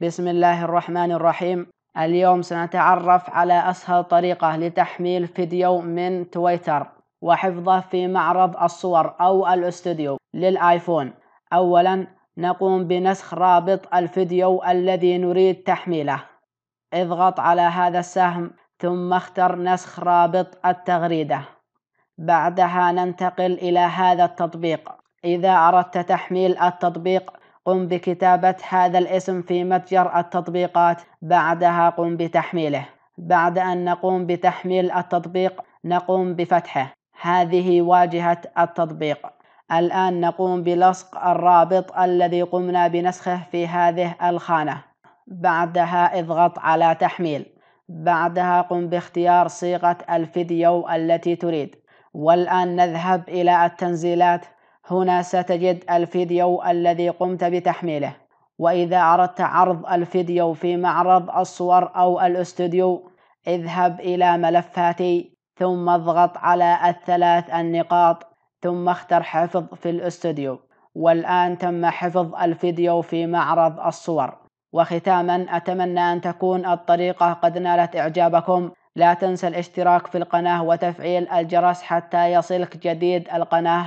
بسم الله الرحمن الرحيم اليوم سنتعرف على أسهل طريقة لتحميل فيديو من تويتر وحفظه في معرض الصور أو الاستوديو للآيفون أولا نقوم بنسخ رابط الفيديو الذي نريد تحميله اضغط على هذا السهم ثم اختر نسخ رابط التغريدة بعدها ننتقل إلى هذا التطبيق إذا أردت تحميل التطبيق قم بكتابة هذا الاسم في متجر التطبيقات بعدها قم بتحميله بعد أن نقوم بتحميل التطبيق نقوم بفتحه هذه واجهة التطبيق الآن نقوم بلصق الرابط الذي قمنا بنسخه في هذه الخانة بعدها اضغط على تحميل بعدها قم باختيار صيغة الفيديو التي تريد والآن نذهب إلى التنزيلات هنا ستجد الفيديو الذي قمت بتحميله وإذا أردت عرض الفيديو في معرض الصور أو الاستوديو اذهب إلى ملفاتي ثم اضغط على الثلاث النقاط ثم اختر حفظ في الاستوديو والآن تم حفظ الفيديو في معرض الصور وختاما أتمنى أن تكون الطريقة قد نالت إعجابكم لا تنسى الاشتراك في القناة وتفعيل الجرس حتى يصلك جديد القناة